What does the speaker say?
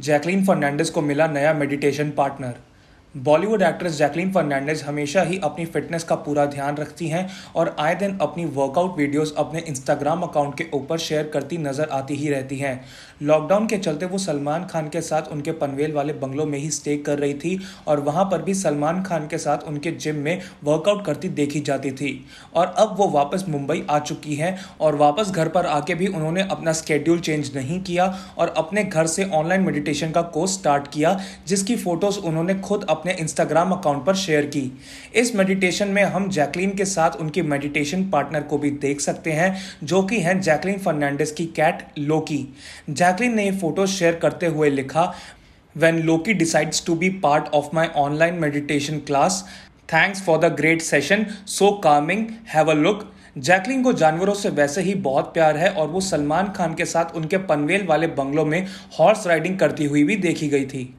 Jacqueline Fernandes को मिला नया meditation partner Bollywood actress Jacqueline Fernandez हमेशा ही अपनी फिटनेस का पूरा ध्यान रखती हैं और आए दिन अपनी वर्कआउट वीडियोस अपने इंस्टाग्राम अकाउंट के ऊपर शेयर करती नजर आती ही रहती हैं लॉकडाउन के चलते वो सलमान खान के साथ उनके पनवेल वाले बंगलों में ही स्टे कर रही थी और वहाँ पर भी सलमान खान के साथ उनके जिम में वर्कआउट करती देखी जाती थी और अब वो वापस मुंबई आ चुकी हैं और वापस घर पर आके भी उन्होंने अपना स्केड्यूल चेंज नहीं किया और अपने घर से ऑनलाइन मेडिटेशन का कोर्स स्टार्ट किया जिसकी फ़ोटोज़ उन्होंने खुद अपने इंस्टाग्राम अकाउंट पर शेयर की इस मेडिटेशन में हम जैकलीन के साथ उनके मेडिटेशन पार्टनर को भी देख सकते हैं जो कि हैं जैकलीन फर्नांडिस की कैट लोकी जैकलीन ने ये फोटो शेयर करते हुए लिखा when Loki decides to be part of my online meditation class thanks for the great session so calming have a look Jacqueline को जानवरों से वैसे ही बहुत प्यार है और वो सलमान खान के साथ उनके पनवेल वाले बंगलों में हॉर्स राइडिंग करती हुई भी देखी गई थी